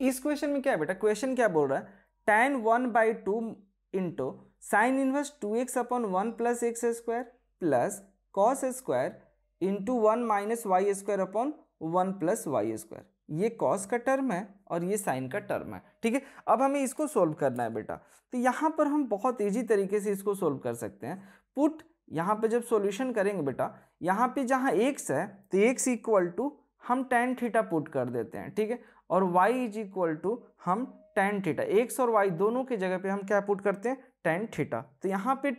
इस क्वेश्चन में क्या है बेटा क्वेश्चन क्या बोल रहा है tan one by two into sine inverse two x upon one plus x square plus cos square into one minus y square upon one plus y square ये कॉस का टर्म है और ये साइन का टर्म है ठीक है अब हमें इसको सोल्व करना है बेटा तो यहाँ पर हम बहुत ईजी तरीके से इसको सोल्व कर सकते हैं पुट यहाँ पर जब सोल्यूशन करेंगे बेटा यहाँ पे जहाँ एक्स है तो एक्स इक्वल टू हम टेन थीटा पुट कर देते हैं ठीक है और y इज इक्वल टू हम टेन थीटा x और y दोनों के जगह पे हम क्या पुट करते हैं टेन थीटा तो यहाँ पे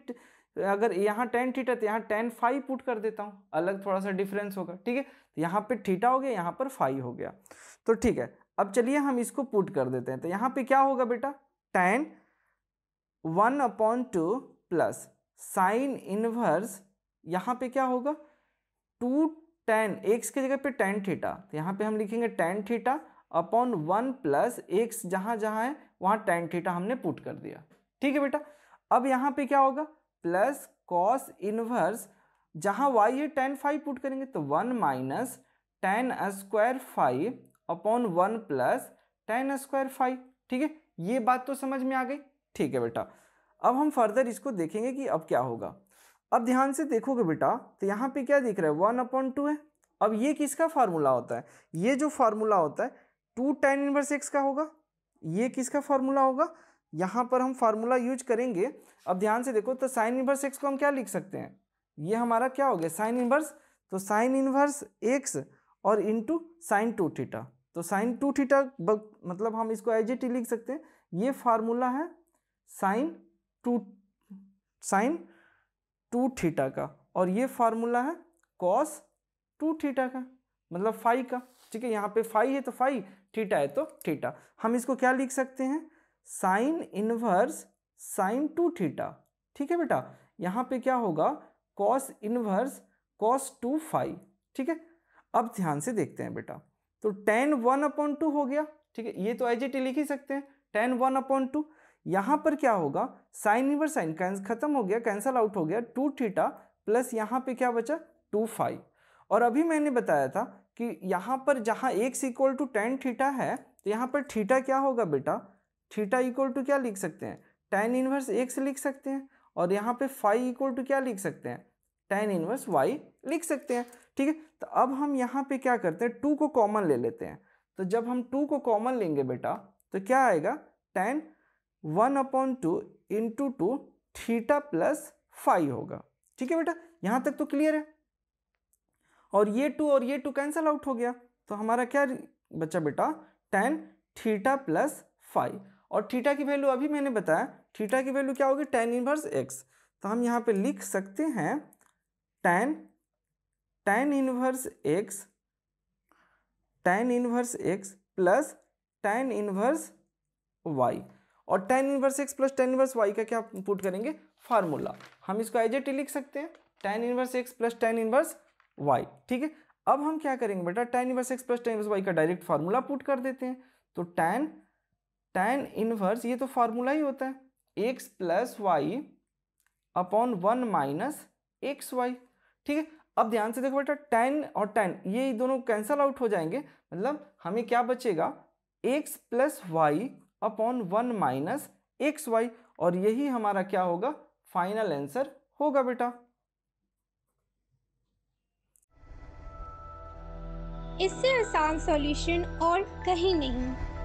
अगर यहाँ टेन थीटा तो यहाँ टेन फाइव पुट कर देता हूँ अलग थोड़ा सा डिफरेंस होगा ठीक है तो यहाँ पे थीटा हो गया यहाँ पर फाइव हो गया तो ठीक है अब चलिए हम इसको पुट कर देते हैं तो यहाँ पे क्या होगा बेटा tan one upon two plus sine inverse यहाँ पे क्या होगा टू टेन एक्स की जगह पे टेन थीटा तो यहाँ पे हम लिखेंगे tan theta upon one plus x जहाँ जहाँ है वहाँ टेन थीटा हमने पुट कर दिया ठीक है बेटा अब यहाँ पे क्या होगा प्लस कॉस इनवर्स जहाँ वाई है टेन फाइव पुट करेंगे तो one minus tan square five upon one plus tan square five ठीक है ये बात तो समझ में आ गई ठीक है बेटा अब हम फर्दर इसको देखेंगे कि अब क्या होगा अब ध्यान से देखोगे बेटा तो यहाँ पे क्या दिख रहा है वन अपॉन टू है अब ये किसका फार्मूला होता है ये जो फार्मूला होता है टू टेन इनवर्स एक्स का होगा ये किसका फार्मूला होगा यहाँ पर हम फार्मूला यूज करेंगे अब ध्यान से देखो तो साइन इनवर्स एक्स को हम क्या लिख सकते हैं ये हमारा क्या हो गया साइन इनवर्स तो साइन इनवर्स एक्स और इंटू साइन टू थीटा तो साइन टू थीटा मतलब हम इसको एज इट लिख सकते हैं ये फार्मूला है sine two sine two theta का और ये फार्मूला है कॉस टू थीटा का मतलब फाइव का ठीक है यहाँ पे फाइव है तो फाइव थीटा है तो थीटा हम इसको क्या लिख सकते हैं sine inverse sine two theta ठीक है बेटा यहाँ पे क्या होगा cos inverse cos two five ठीक है अब ध्यान से देखते हैं बेटा तो टेन वन अपॉन टू हो गया ठीक है ये तो एज इट लिख ही सकते हैं टेन वन अपॉन टू यहाँ पर क्या होगा साइन इनवर्स साइन खत्म हो गया कैंसल आउट हो गया टू थीटा प्लस यहाँ पे क्या बचा टू फाइव और अभी मैंने बताया था कि यहाँ पर जहाँ x equal to tan theta है तो यहाँ पर थीटा क्या होगा बेटा थीटा इक्वल टू क्या लिख सकते हैं टेन इनवर्स एक्स लिख सकते हैं और यहाँ पे फाइव इक्वल टू क्या लिख सकते हैं टेन इनवर्स वाई लिख सकते हैं ठीक है तो अब हम यहाँ पे क्या करते हैं टू को कॉमन ले लेते हैं तो जब हम टू को कॉमन लेंगे बेटा तो क्या आएगा tan one upon two into two theta plus five होगा ठीक है बेटा यहाँ तक तो क्लियर है और ये टू और ये टू कैंसिल आउट हो गया तो हमारा क्या बच्चा बेटा टेन थीटा प्लस फाइव और थीटा की वैल्यू अभी मैंने बताया थीटा की वैल्यू क्या होगी टेन इनवर्स एक्स तो हम यहाँ पे लिख सकते हैं tan tan inverse x tan inverse x plus tan inverse y और tan inverse x plus tan inverse y का क्या पुट करेंगे फार्मूला हम इसको एजेट लिख सकते हैं tan inverse x plus tan inverse y ठीक है अब हम क्या करेंगे बेटा tan inverse x plus tan inverse y का डायरेक्ट फार्मूला पुट कर देते हैं तो टेन टेन इनवर्स ये तो फार्मूला ही होता है x plus y upon one minus x y ठीक है अब ध्यान से देखो बेटा टेन और टेन ये दोनों कैंसल आउट हो जाएंगे मतलब हमें क्या बचेगा x plus y upon one minus x y और यही हमारा क्या होगा फाइनल आंसर होगा बेटा इससे आसान सॉल्यूशन और कहीं नहीं